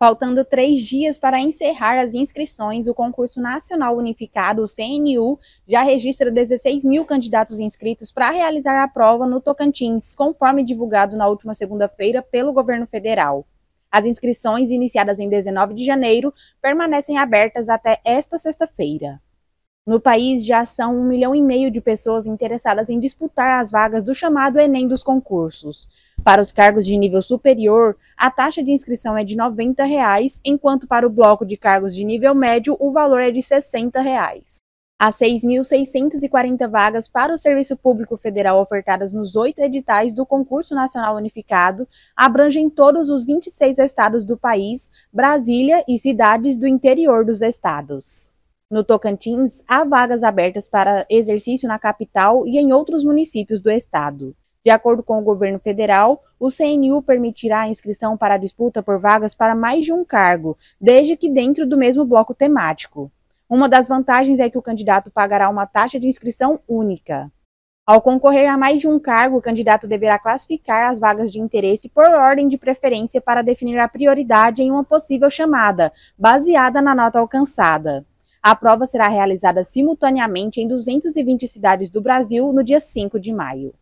Faltando três dias para encerrar as inscrições, o Concurso Nacional Unificado, o CNU, já registra 16 mil candidatos inscritos para realizar a prova no Tocantins, conforme divulgado na última segunda-feira pelo governo federal. As inscrições, iniciadas em 19 de janeiro, permanecem abertas até esta sexta-feira. No país já são um milhão e meio de pessoas interessadas em disputar as vagas do chamado Enem dos concursos. Para os cargos de nível superior, a taxa de inscrição é de R$ 90, enquanto para o bloco de cargos de nível médio o valor é de R$ 60. As 6.640 vagas para o Serviço Público Federal ofertadas nos oito editais do Concurso Nacional Unificado abrangem todos os 26 estados do país, Brasília e cidades do interior dos estados. No Tocantins, há vagas abertas para exercício na capital e em outros municípios do estado. De acordo com o governo federal, o CNU permitirá a inscrição para a disputa por vagas para mais de um cargo, desde que dentro do mesmo bloco temático. Uma das vantagens é que o candidato pagará uma taxa de inscrição única. Ao concorrer a mais de um cargo, o candidato deverá classificar as vagas de interesse por ordem de preferência para definir a prioridade em uma possível chamada, baseada na nota alcançada. A prova será realizada simultaneamente em 220 cidades do Brasil no dia 5 de maio.